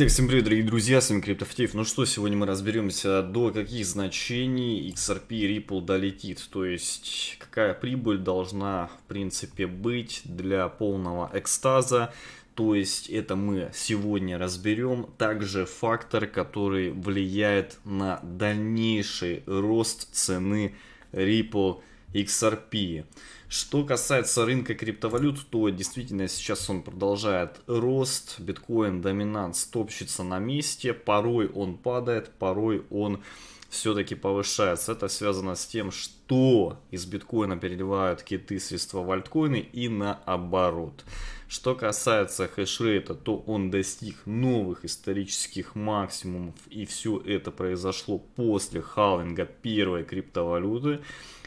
Итак, всем привет, дорогие друзья, с вами Криптофтеев. Ну что, сегодня мы разберемся, до каких значений XRP Ripple долетит. То есть, какая прибыль должна, в принципе, быть для полного экстаза. То есть, это мы сегодня разберем. Также фактор, который влияет на дальнейший рост цены Ripple XRP. Что касается рынка криптовалют, то действительно сейчас он продолжает рост. Биткоин доминант, топчется на месте. Порой он падает, порой он все-таки повышается. Это связано с тем, что из биткоина переливают киты средства в альткоины и наоборот. Что касается хешрейта, то он достиг новых исторических максимумов и все это произошло после халвинга первой криптовалюты.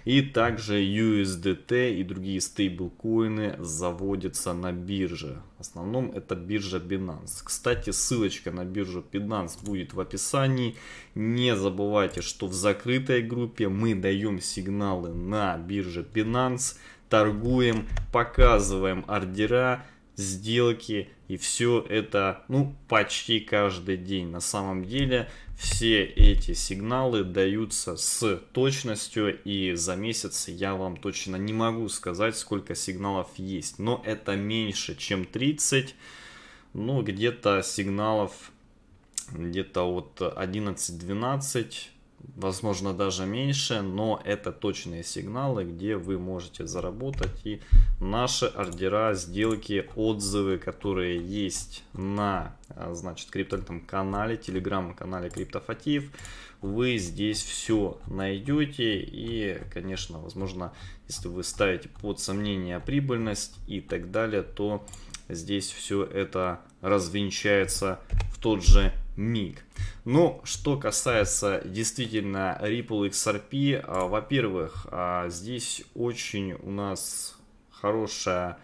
И также USDT и другие стейблкоины заводятся на бирже. В основном это биржа Binance. Кстати, ссылочка на биржу Binance будет в описании. Не забывайте, что в закрытой группе мы даем сигналы на бирже Binance, торгуем, показываем ордера, сделки, и все это, ну, почти каждый день. На самом деле, все эти сигналы даются с точностью, и за месяц я вам точно не могу сказать, сколько сигналов есть, но это меньше, чем 30, ну, где-то сигналов где-то от 11-12, возможно даже меньше, но это точные сигналы, где вы можете заработать. И наши ордера, сделки, отзывы, которые есть на а, значит, крипто канале, телеграм-канале Криптофатив, вы здесь все найдете. И, конечно, возможно, если вы ставите под сомнение прибыльность и так далее, то здесь все это развенчается в тот же миг. Но ну, что касается действительно Ripple XRP, а, во-первых, а, здесь очень у нас хорошая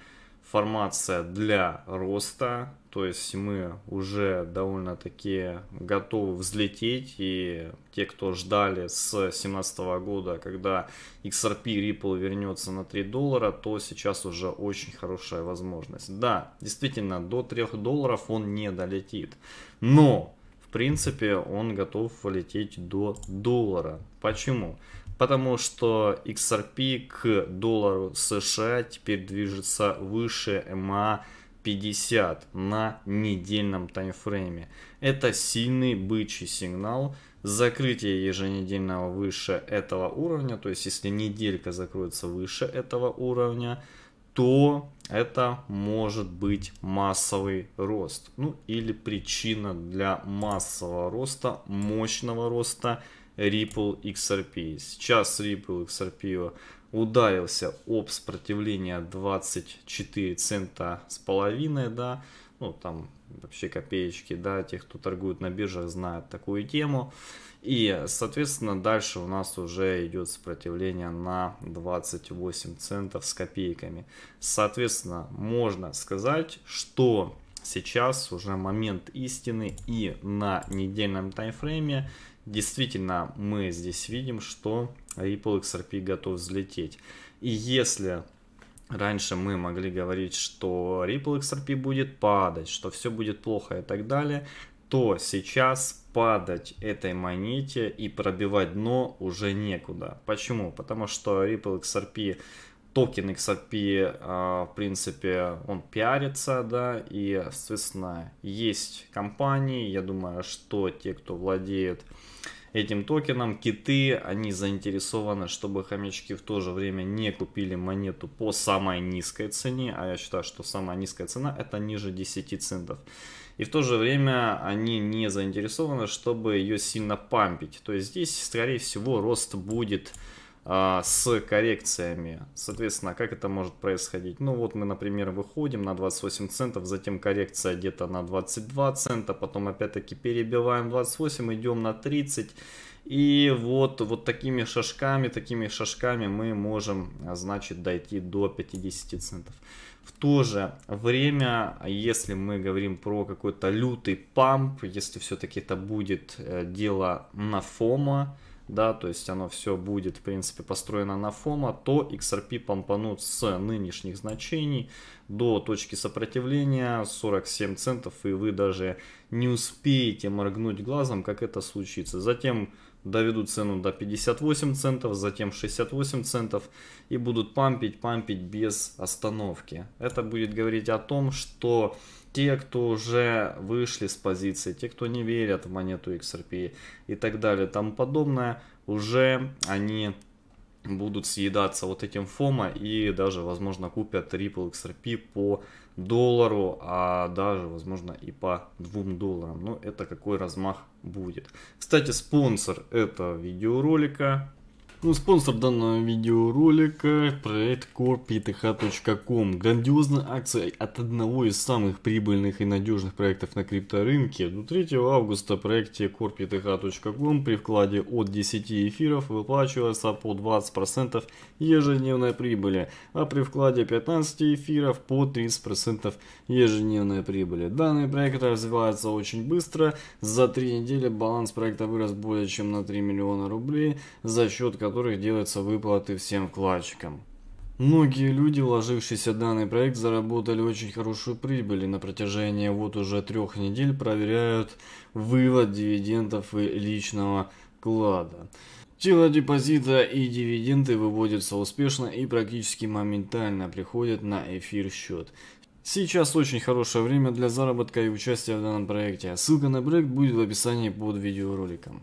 формация для роста, то есть мы уже довольно-таки готовы взлететь, и те, кто ждали с 2017 года, когда XRP Ripple вернется на 3 доллара, то сейчас уже очень хорошая возможность. Да, действительно, до 3 долларов он не долетит, но в принципе, он готов лететь до доллара. Почему? Потому что XRP к доллару США теперь движется выше MA эм 50 а на недельном таймфрейме. Это сильный бычий сигнал. Закрытие еженедельного выше этого уровня, то есть если неделька закроется выше этого уровня, то это может быть массовый рост. Ну или причина для массового роста, мощного роста Ripple XRP. Сейчас Ripple XRP ударился об сопротивление 24 цента с половиной, да, ну, там вообще копеечки, да, тех, кто торгует на биржах, знают такую тему. И, соответственно, дальше у нас уже идет сопротивление на 28 центов с копейками. Соответственно, можно сказать, что сейчас уже момент истины и на недельном таймфрейме действительно мы здесь видим, что Ripple XRP готов взлететь. И если Раньше мы могли говорить, что Ripple XRP будет падать, что все будет плохо и так далее, то сейчас падать этой монете и пробивать дно уже некуда. Почему? Потому что Ripple XRP токен XRP, а, в принципе, он пиарится, да, и, соответственно, есть компании, я думаю, что те, кто владеет этим токеном. Киты, они заинтересованы, чтобы хомячки в то же время не купили монету по самой низкой цене, а я считаю, что самая низкая цена это ниже 10 центов. И в то же время они не заинтересованы, чтобы ее сильно пампить. То есть здесь, скорее всего, рост будет а, с коррекциями. Соответственно, как это может происходить? Ну вот мы, например, выходим на 28 центов, затем коррекция где-то на 22 цента, потом опять-таки перебиваем 28, идем на 30. И вот, вот такими шажками, такими шажками мы можем, а, значит, дойти до 50 центов. В то же время, если мы говорим про какой-то лютый памп, если все-таки это будет э, дело на фома, да, то есть оно все будет, в принципе, построено на фома, то XRP помпанут с нынешних значений до точки сопротивления 47 центов, и вы даже не успеете моргнуть глазом, как это случится. Затем доведу цену до 58 центов, затем 68 центов и будут пампить, пампить без остановки. Это будет говорить о том, что те, кто уже вышли с позиции, те, кто не верят в монету XRP и так далее, тому подобное, уже они будут съедаться вот этим фома и даже, возможно, купят Ripple XRP по доллару, а даже, возможно, и по 2 долларам. Но ну, это какой размах будет. Кстати, спонсор этого видеоролика ну, спонсор данного видеоролика – проект corepth.com. Грандиозная акция от одного из самых прибыльных и надежных проектов на крипторынке. До ну, 3 августа в проекте corepth.com при вкладе от 10 эфиров выплачивается по 20% ежедневной прибыли, а при вкладе 15 эфиров по 30% ежедневной прибыли. Данный проект развивается очень быстро. За 3 недели баланс проекта вырос более чем на 3 миллиона рублей за счет которых делаются выплаты всем вкладчикам. Многие люди, вложившиеся в данный проект, заработали очень хорошую прибыль и на протяжении вот уже трех недель проверяют вывод дивидендов и личного вклада. Тело депозита и дивиденды выводятся успешно и практически моментально приходят на эфир счет. Сейчас очень хорошее время для заработка и участия в данном проекте. Ссылка на проект будет в описании под видеороликом.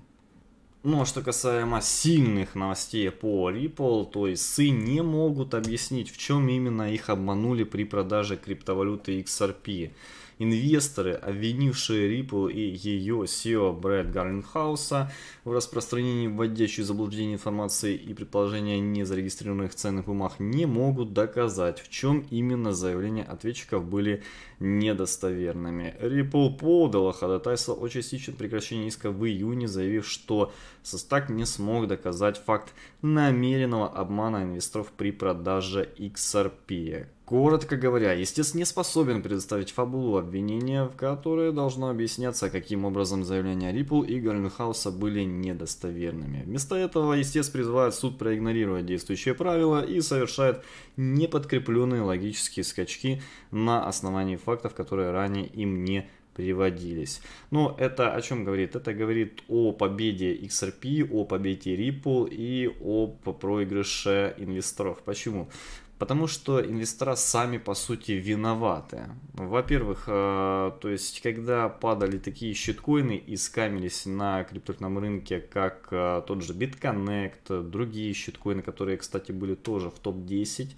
Ну, а что касаемо сильных новостей по Ripple, то ИСы не могут объяснить, в чем именно их обманули при продаже криптовалюты XRP инвесторы, обвинившие Ripple и ее SEO Брэд Гарлингхауса в распространении вводящей заблуждение информации и предположения незарегистрированных ценных бумаг, не могут доказать, в чем именно заявления ответчиков были недостоверными. Ripple подала ходатайство о частичном прекращении иска в июне, заявив, что Состак не смог доказать факт намеренного обмана инвесторов при продаже XRP. Коротко говоря, естественно, не способен предоставить фабулу обвинения, в которой должно объясняться, каким образом заявления Риппл и Галленхауса были недостоверными. Вместо этого естественно, призывает суд проигнорировать действующие правила и совершает неподкрепленные логические скачки на основании фактов, которые ранее им не приводились. Но это о чем говорит? Это говорит о победе XRP, о победе Ripple и о проигрыше инвесторов. Почему? Потому что инвестора сами, по сути, виноваты. Во-первых, э, то есть, когда падали такие щиткоины и скамились на криптовалютном рынке, как э, тот же BitConnect, другие щиткоины, которые, кстати, были тоже в топ-10,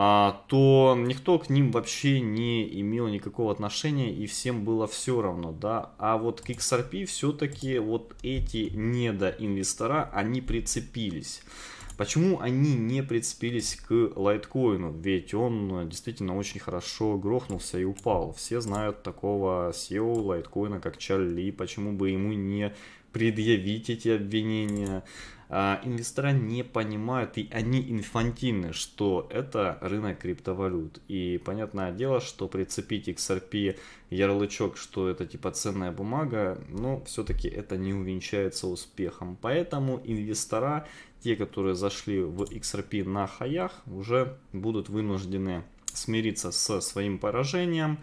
а, то никто к ним вообще не имел никакого отношения и всем было все равно, да. А вот к XRP все-таки вот эти недоинвестора, они прицепились. Почему они не прицепились к лайткоину? Ведь он э, действительно очень хорошо грохнулся и упал. Все знают такого SEO лайткоина, как Чарли. Почему бы ему не предъявить эти обвинения? А, инвестора не понимают, и они инфантильны, что это рынок криптовалют. И понятное дело, что прицепить XRP ярлычок, что это типа ценная бумага, но все-таки это не увенчается успехом. Поэтому инвестора те, которые зашли в XRP на хаях, уже будут вынуждены смириться со своим поражением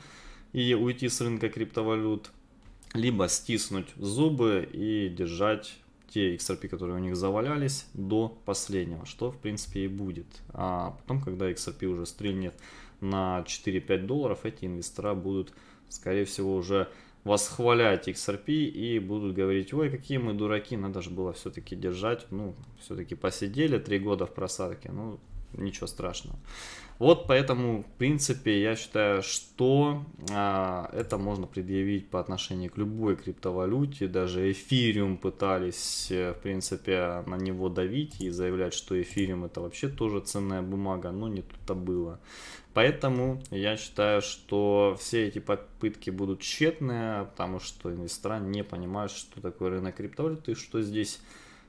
и уйти с рынка криптовалют, либо стиснуть зубы и держать те XRP, которые у них завалялись, до последнего, что в принципе и будет. А потом, когда XRP уже стрельнет на 4-5 долларов, эти инвестора будут, скорее всего, уже восхвалять XRP и будут говорить, ой, какие мы дураки, надо же было все-таки держать, ну, все-таки посидели три года в просадке, ну, ничего страшного. Вот поэтому, в принципе, я считаю, что а, это можно предъявить по отношению к любой криптовалюте. Даже эфириум пытались, э, в принципе, на него давить и заявлять, что эфириум это вообще тоже ценная бумага, но не тут-то было. Поэтому я считаю, что все эти попытки будут тщетные, потому что инвесторы не понимают, что такое рынок криптовалюты, и что здесь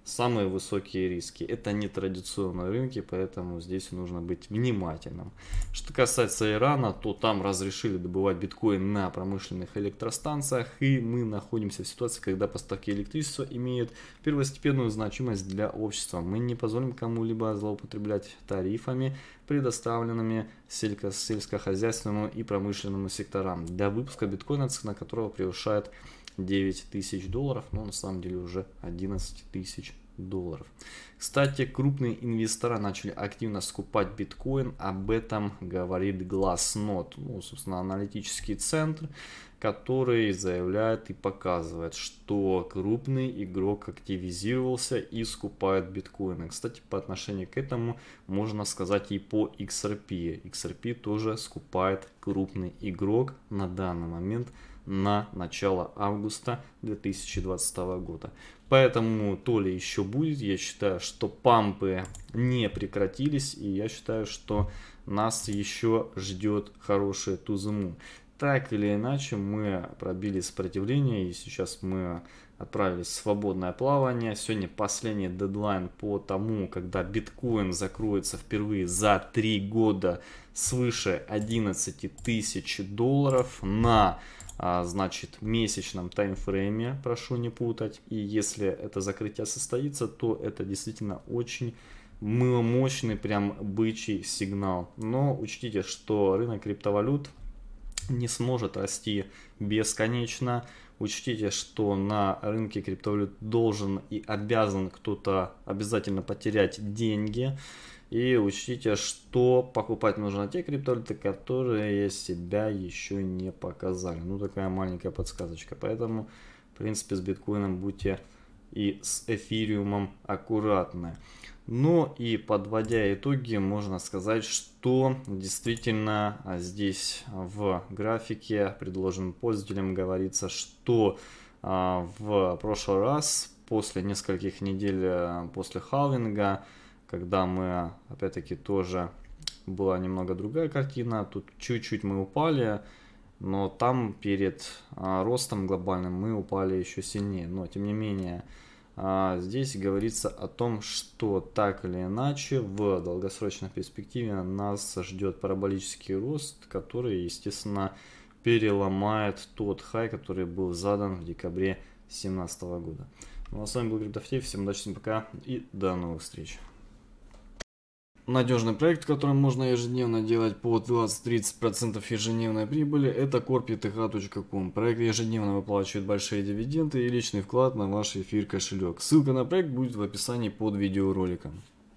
самые высокие риски. Это не традиционные рынки, поэтому здесь нужно быть внимательным. Что касается Ирана, то там разрешили добывать биткоин на промышленных электростанциях, и мы находимся в ситуации, когда поставки электричества имеют первостепенную значимость для общества. Мы не позволим кому-либо злоупотреблять тарифами, предоставленными сельско сельскохозяйственному и промышленному секторам для выпуска биткоина, цена которого превышает 9 тысяч долларов, но на самом деле уже 11 тысяч долларов. Кстати, крупные инвестора начали активно скупать биткоин, об этом говорит Glassnode, ну, собственно, аналитический центр, который заявляет и показывает, что крупный игрок активизировался и скупает биткоины. Кстати, по отношению к этому можно сказать и по XRP. XRP тоже скупает крупный игрок на данный момент – на начало августа 2022 года. Поэтому то ли еще будет, я считаю, что пампы не прекратились, и я считаю, что нас еще ждет хорошая тузыму. Так или иначе, мы пробили сопротивление, и сейчас мы отправились в свободное плавание. Сегодня последний дедлайн по тому, когда биткоин закроется впервые за 3 года свыше 11 тысяч долларов на а, значит, месячном таймфрейме, прошу не путать. И если это закрытие состоится, то это действительно очень мощный прям бычий сигнал. Но учтите, что рынок криптовалют не сможет расти бесконечно. Учтите, что на рынке криптовалют должен и обязан кто-то обязательно потерять деньги. И учтите, что покупать нужно те криптовалюты, которые себя еще не показали. Ну, такая маленькая подсказочка. Поэтому, в принципе, с биткоином будьте и с эфириумом аккуратны. Но ну и подводя итоги, можно сказать, что действительно а, здесь в графике, предложенном пользователям говорится, что а, в прошлый раз, после нескольких недель а, после халвинга, когда мы, опять-таки, тоже была немного другая картина. Тут чуть-чуть мы упали, но там перед а, ростом глобальным мы упали еще сильнее. Но, тем не менее, а, здесь говорится о том, что так или иначе в долгосрочной перспективе нас ждет параболический рост, который, естественно, переломает тот хай, который был задан в декабре 2017 года. Ну а с вами был Гриб всем удачи, всем пока и до новых встреч. Надежный проект, которым можно ежедневно делать по 20-30% ежедневной прибыли, это corpyth.com. Проект ежедневно выплачивает большие дивиденды и личный вклад на ваш эфир кошелек. Ссылка на проект будет в описании под видеороликом.